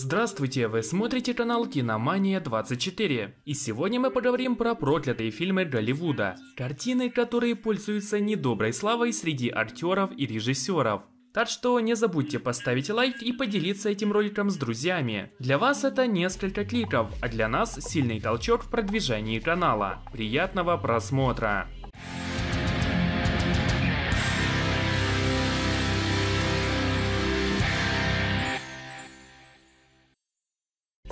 Здравствуйте, вы смотрите канал Киномания 24. И сегодня мы поговорим про проклятые фильмы Голливуда. Картины, которые пользуются недоброй славой среди актеров и режиссеров. Так что не забудьте поставить лайк и поделиться этим роликом с друзьями. Для вас это несколько кликов, а для нас сильный толчок в продвижении канала. Приятного просмотра!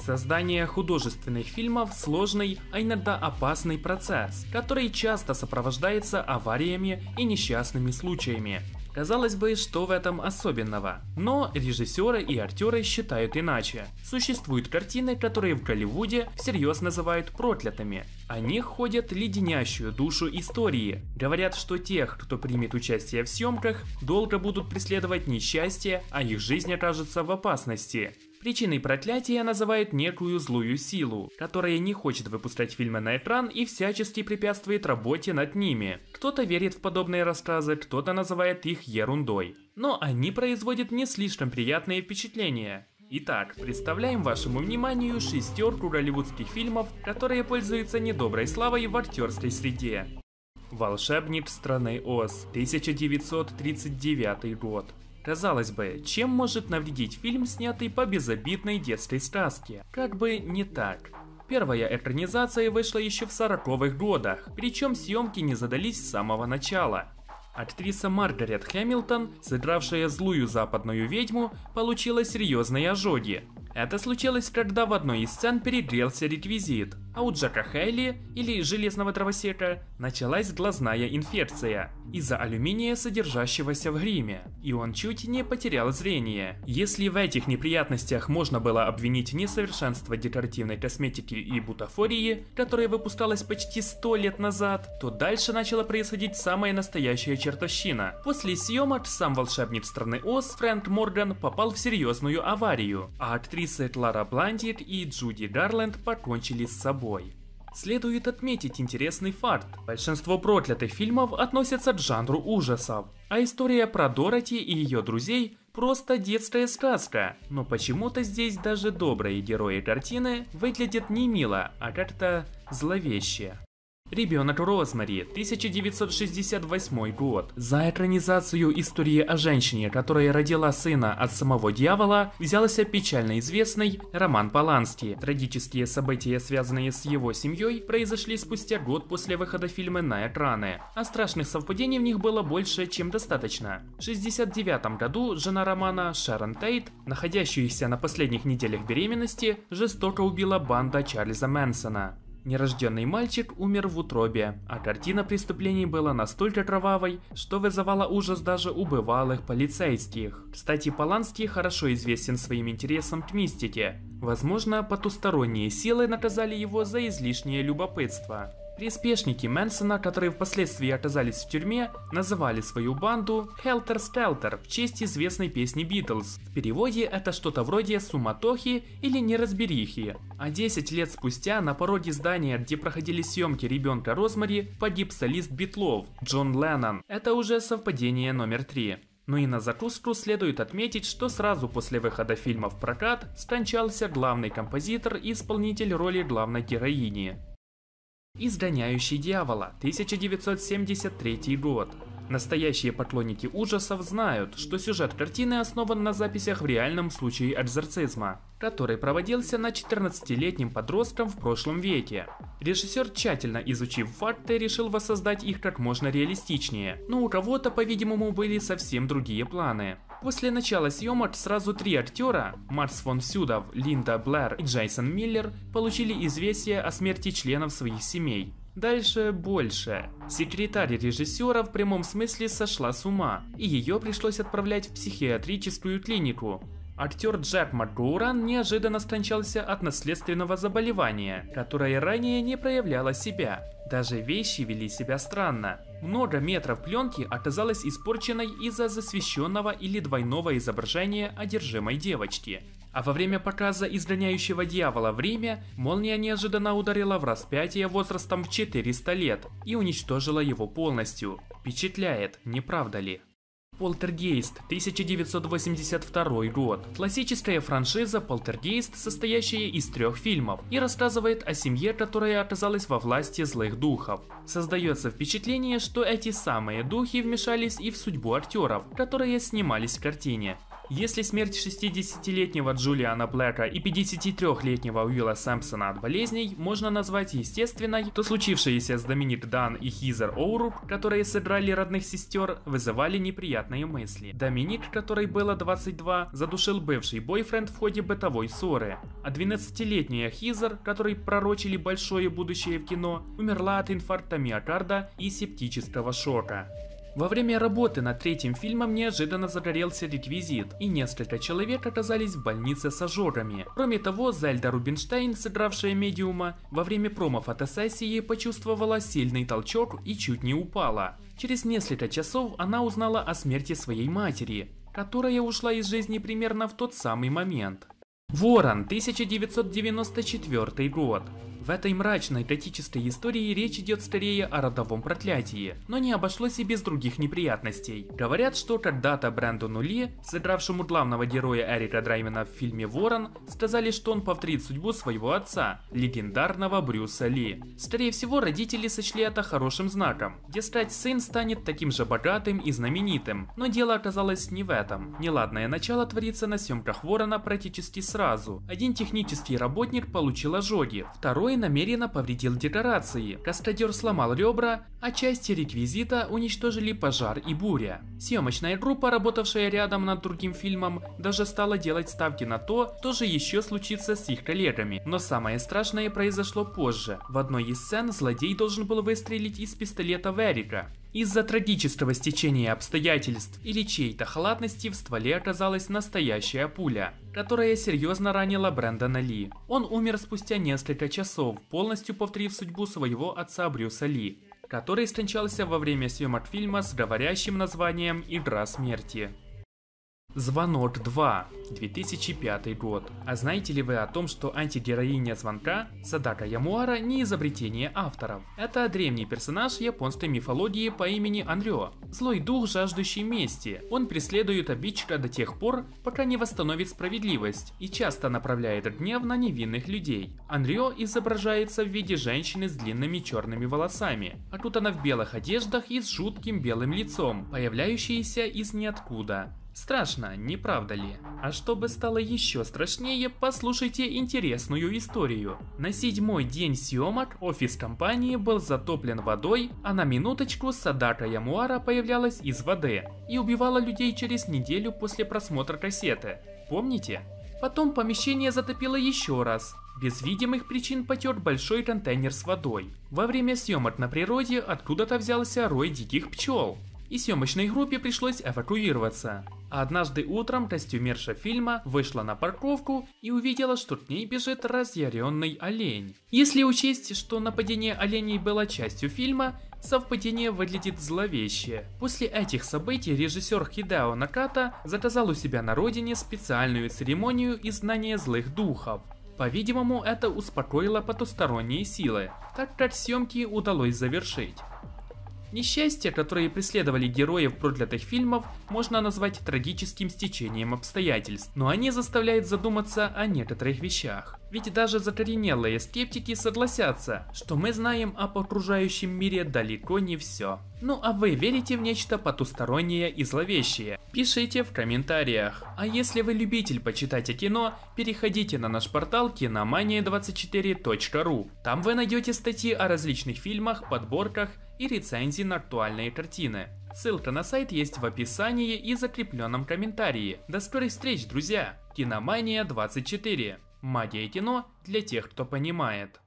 Создание художественных фильмов – сложный, а иногда опасный процесс, который часто сопровождается авариями и несчастными случаями. Казалось бы, что в этом особенного? Но режиссеры и актеры считают иначе. Существуют картины, которые в Голливуде всерьез называют проклятыми. О них ходят леденящую душу истории. Говорят, что тех, кто примет участие в съемках, долго будут преследовать несчастье, а их жизнь окажется в опасности. Причиной проклятия называет некую злую силу, которая не хочет выпускать фильмы на экран и всячески препятствует работе над ними. Кто-то верит в подобные рассказы, кто-то называет их ерундой. Но они производят не слишком приятные впечатления. Итак, представляем вашему вниманию шестерку голливудских фильмов, которые пользуются недоброй славой в актерской среде. Волшебник страны Оз, 1939 год. Казалось бы, чем может навредить фильм, снятый по безобидной детской сказке? Как бы не так. Первая экранизация вышла еще в 40-х годах, причем съемки не задались с самого начала. Актриса Маргарет Хэмилтон, сыгравшая злую западную ведьму, получила серьезные ожоги. Это случилось, когда в одной из сцен перегрелся реквизит а у Джека Хейли, или железного дровосека, началась глазная инфекция из-за алюминия, содержащегося в гриме, и он чуть не потерял зрение. Если в этих неприятностях можно было обвинить несовершенство декоративной косметики и бутафории, которая выпускалась почти 100 лет назад, то дальше начала происходить самая настоящая чертовщина. После съемок сам волшебник страны Оз Фрэнк Морган попал в серьезную аварию, а актрисы Клара Бландит и Джуди Гарленд покончили с собой собой. Следует отметить интересный факт. Большинство проклятых фильмов относятся к жанру ужасов, а история про Дороти и ее друзей – просто детская сказка. Но почему-то здесь даже добрые герои картины выглядят не мило, а как-то зловеще. Ребенок Розмари, 1968 год. За экранизацию истории о женщине, которая родила сына от самого дьявола, взялся печально известный Роман Поланский. Трагические события, связанные с его семьей, произошли спустя год после выхода фильма на экраны, а страшных совпадений в них было больше, чем достаточно. В 1969 году жена Романа, Шарон Тейт, находящаяся на последних неделях беременности, жестоко убила банда Чарльза Мэнсона. Нерожденный мальчик умер в утробе, а картина преступлений была настолько кровавой, что вызывала ужас даже у бывалых полицейских. Кстати, Поланский хорошо известен своим интересом к мистике. Возможно, потусторонние силы наказали его за излишнее любопытство. Приспешники Мэнсона, которые впоследствии оказались в тюрьме, называли свою банду Helter Skelter в честь известной песни Битлз. В переводе это что-то вроде «суматохи» или «неразберихи». А 10 лет спустя на пороге здания, где проходили съемки ребенка Розмари, погиб солист Битлов Джон Леннон. Это уже совпадение номер три. Ну и на закуску следует отметить, что сразу после выхода фильма в прокат скончался главный композитор и исполнитель роли главной героини. Изгоняющий дьявола, 1973 год. Настоящие поклонники ужасов знают, что сюжет картины основан на записях в реальном случае экзорцизма, который проводился на 14-летним подростком в прошлом веке. Режиссер, тщательно изучив факты, решил воссоздать их как можно реалистичнее, но у кого-то, по-видимому, были совсем другие планы. После начала съемок сразу три актера – Марс фон Сюдов, Линда Блэр и Джейсон Миллер – получили известие о смерти членов своих семей. Дальше больше. Секретарь режиссера в прямом смысле сошла с ума, и ее пришлось отправлять в психиатрическую клинику, Актер Джек МакГоуран неожиданно скончался от наследственного заболевания, которое ранее не проявляло себя. Даже вещи вели себя странно. Много метров пленки оказалось испорченной из-за засвещенного или двойного изображения одержимой девочки. А во время показа «Изгоняющего дьявола в Риме молния неожиданно ударила в распятие возрастом в 400 лет и уничтожила его полностью. Впечатляет, не правда ли? Полтергейст, 1982 год. Классическая франшиза Полтергейст, состоящая из трех фильмов, и рассказывает о семье, которая оказалась во власти злых духов. Создается впечатление, что эти самые духи вмешались и в судьбу актеров, которые снимались в картине. Если смерть 60-летнего Джулиана Блэка и 53-летнего Уилла Сэмпсона от болезней можно назвать естественной, то случившиеся с Доминик Дан и Хизер Оуруп, которые сыграли родных сестер, вызывали неприятные мысли. Доминик, который было 22, задушил бывший бойфренд в ходе бытовой ссоры, а 12-летняя Хизер, которой пророчили большое будущее в кино, умерла от инфаркта миокарда и септического шока. Во время работы над третьим фильмом неожиданно загорелся реквизит, и несколько человек оказались в больнице с ожогами. Кроме того, Зальда Рубинштейн, сыгравшая медиума, во время промо-фотосессии почувствовала сильный толчок и чуть не упала. Через несколько часов она узнала о смерти своей матери, которая ушла из жизни примерно в тот самый момент. Ворон, 1994 год. В этой мрачной готической истории речь идет скорее о родовом проклятии, но не обошлось и без других неприятностей. Говорят, что когда-то Брэндону Ли, сыгравшему главного героя Эрика Драймена в фильме «Ворон», сказали, что он повторит судьбу своего отца, легендарного Брюса Ли. Скорее всего, родители сочли это хорошим знаком. Дескать, сын станет таким же богатым и знаменитым, но дело оказалось не в этом. Неладное начало творится на съемках «Ворона» практически сразу. Один технический работник получил ожоги, второй который намеренно повредил декорации. Каскадер сломал ребра, а части реквизита уничтожили пожар и буря. Съемочная группа, работавшая рядом над другим фильмом, даже стала делать ставки на то, что же еще случится с их коллегами. Но самое страшное произошло позже. В одной из сцен злодей должен был выстрелить из пистолета в Эрика. Из-за трагического стечения обстоятельств или чьей-то халатности в стволе оказалась настоящая пуля, которая серьезно ранила Брэндона Ли. Он умер спустя несколько часов, полностью повторив судьбу своего отца Брюса Ли, который скончался во время съемок фильма с говорящим названием «Игра смерти». Звонок 2, 2005 год. А знаете ли вы о том, что антигероиня звонка Садака Ямуара не изобретение авторов? Это древний персонаж японской мифологии по имени Анрё, злой дух, жаждущий мести. Он преследует обидчика до тех пор, пока не восстановит справедливость и часто направляет гнев на невинных людей. Анрё изображается в виде женщины с длинными черными волосами, окутана в белых одеждах и с жутким белым лицом, появляющейся из ниоткуда. Страшно, не правда ли? А чтобы стало еще страшнее, послушайте интересную историю. На седьмой день съемок офис компании был затоплен водой, а на минуточку Садака Ямуара появлялась из воды и убивала людей через неделю после просмотра кассеты. Помните? Потом помещение затопило еще раз. Без видимых причин потек большой контейнер с водой. Во время съемок на природе откуда-то взялся рой диких пчел и съемочной группе пришлось эвакуироваться. Однажды утром костюмерша фильма вышла на парковку и увидела, что к ней бежит разъяренный олень. Если учесть, что нападение оленей было частью фильма, совпадение выглядит зловеще. После этих событий режиссер Хидао Наката заказал у себя на родине специальную церемонию изгнания злых духов. По-видимому, это успокоило потусторонние силы, так как съемки удалось завершить. Несчастья, которые преследовали героев проклятых фильмов, можно назвать трагическим стечением обстоятельств, но они заставляют задуматься о некоторых вещах. Ведь даже закоренелые скептики согласятся, что мы знаем об окружающем мире далеко не все. Ну а вы верите в нечто потустороннее и зловещее? Пишите в комментариях. А если вы любитель почитать о кино, переходите на наш портал киномания24.ру. Там вы найдете статьи о различных фильмах, подборках, и рецензии на актуальные картины. Ссылка на сайт есть в описании и закрепленном комментарии. До скорых встреч, друзья! Киномания 24. Магия кино для тех, кто понимает.